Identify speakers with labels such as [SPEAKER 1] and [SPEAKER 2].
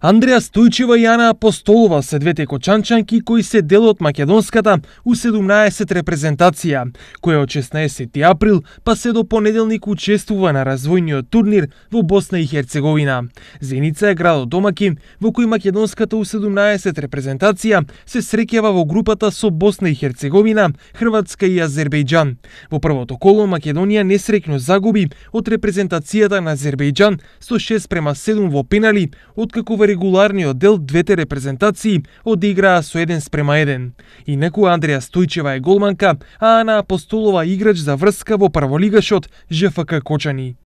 [SPEAKER 1] Андреа Стојчева и Ана Апостолова се двете кочанчанки кои се дел од македонската У17 репрезентација, која од 16 април па се до понеделник учествува на развојниот турнир во Босна и Херцеговина. Зеница е градот домакин во кој македонската У17 репрезентација се среќава во групата со Босна и Херцеговина, Хрватска и Азербејџан. Во првото коло Македонија несрекно загуби од репрезентацијата на Азербејџан со 6 према 7 во пенали, откако регуларниот дел двете репрезентации одиграа со еден спрема еден. И некоја Андреја Стојчева е голманка, а Ана Апостолова играч за врска во прволигашот ЖФК Кочани.